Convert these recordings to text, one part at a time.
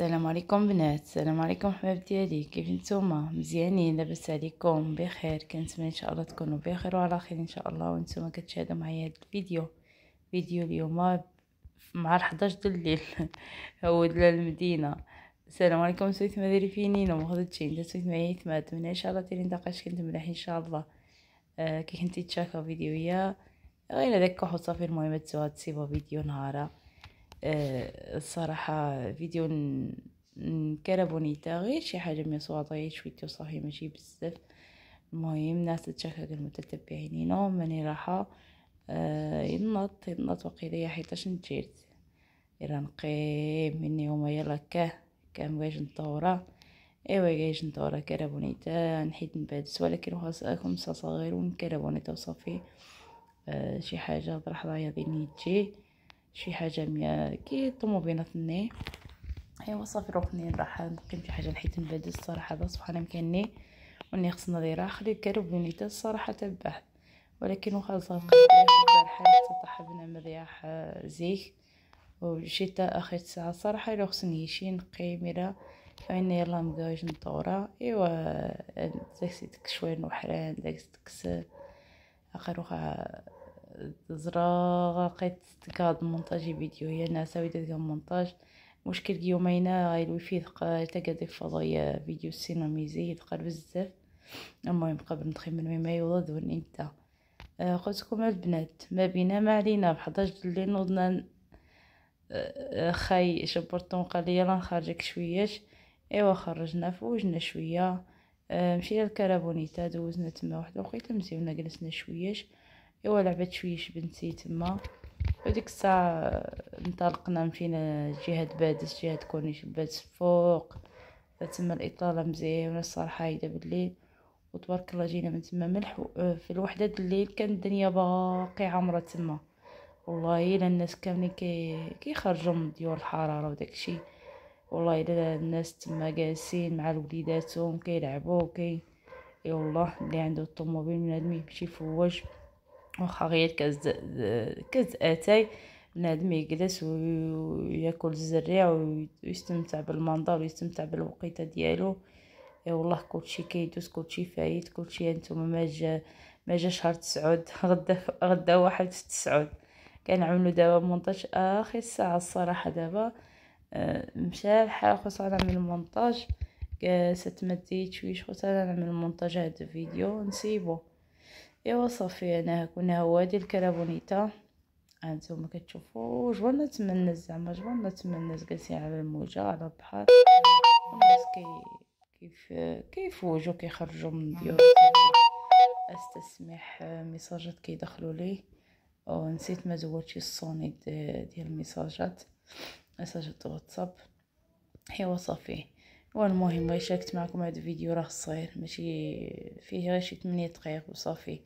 السلام عليكم بنات السلام عليكم حباب ديالي كيف نتوما مزيانين لاباس عليكم بخير كنتمنى ان شاء الله تكونوا بخير وعلى خير ان شاء الله وانتم كتشاهدوا معايا هذا الفيديو فيديو اليوم مع 11 د الليل هو دلال المدينه السلام عليكم سويت ما دايرين فينين وخذت شي انت سويت معايا ما من ان شاء الله تيرين دقاش كنت ملاح ان شاء الله آه كي كنتي تشاكا فيديويا غير هذاك وصافي المهم تسوا تسيبوا فيديو نهارا آه، الصراحة فيديو كربوني غير شي حاجة من صواطي شويتي وصاحي ماشي بزاف المهم ناس تشكك المتتبعين ماني راحة آه، ينط ينط وقيلة حيتاش نتشيرت إلا نقيم من يوم يلا كاه كان واش نطورة ايوا جايش نطورة كربونيتا نحيد نبادس خاص خاصكم صغير ونكربونيتا وصافي آه، شي حاجة راح ضايا بيني تجي شي حاجه ميا كي طوموبيلاتني ايوا صافي روحني راح نقيم شي حاجه نحيت نبدل الصراحه هذا سبحان مكاني وني خصنا دايره خلي كارب بنيته الصراحه تبعت ولكن واخا صافي البارحه تطح بنا مرياح آه، زيك وشتاء اخر ساعه صراحه لو خصني شي نقي ميرا فإن يلا مقاج نطورا إيوا آه، زيك شوية نوحران داك تكس آخر وخا زراقيت تقاد مونتاجي فيديو هي ناسا ويدت كان مونتاج مشكل يومين هاي الويفي تقاد فضايا فيديو سيناميزي تقال بزاف المهم قبل ندخل من ما يولد انت آه، قلتلكم البنات ما بينا ما علينا بحداش اللي نوضنا آه، خاي شبرتون قال لي يلا نخرجك شويه ايوا خرجنا فوجنا شويه آه، مشينا للكرابونيتا دوزنا تما واحد الوقيته مزيونا جلسنا شويه ايوا لعبت شويش بنتي تما وديك الساعة انطلقنا مشينا جهة بادس جهة كورنيش بادس فوق تما الإطالة مزيانة الصراحة هايدة بالليل وتبارك الله جينا من تما ملح آه، في الوحدة الليل كانت الدنيا باقي عامرة تما والله الا الناس كاملين كي كيخرجوا من ديور الحراره وداكشي والله الا الناس تما جالسين مع وليداتهم كيلعبوا كي اي والله اللي عنده الطوموبيل من هاد يمشي فواج واخا غير كاس كاس اتاي بنادم يجلس وياكل الزريع ويستمتع بالمنظر ويستمتع بالوقيته ديالو يا إيه والله كلشي كيدوز كلشي فايت كلشي انتم ما جا ما جا شهر تسعود غدا غدا واحد في تسعود كنعملو دابا مونتاج اخر الساعه الصراحه دابا آه، مشى الحال خصنا نعمل مونتاج ستمديت شويه انا نعمل مونتاج هاد الفيديو نسيبو ايوا صافي انا هكون هو هادي الكربونيتا هانتوما كتشوفوا جوانا تمنز زعما جوانا تمنز جالسين على الموجه على البحر الناس كي كيف كيفوجو كيخرجوا من ديورهم استسمح ميساجات كيدخلوا لي ونسيت ما زودتش الصوني ديال الميساجات ميساجات واتساب ايوا صافي والمهم غير شاركت معكم هذا الفيديو راه صغير ماشي فيه غير شي 8 دقائق وصافي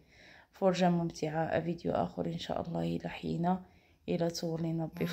فرجه ممتعه فيديو اخر ان شاء الله الى حينا الى تولينا ربي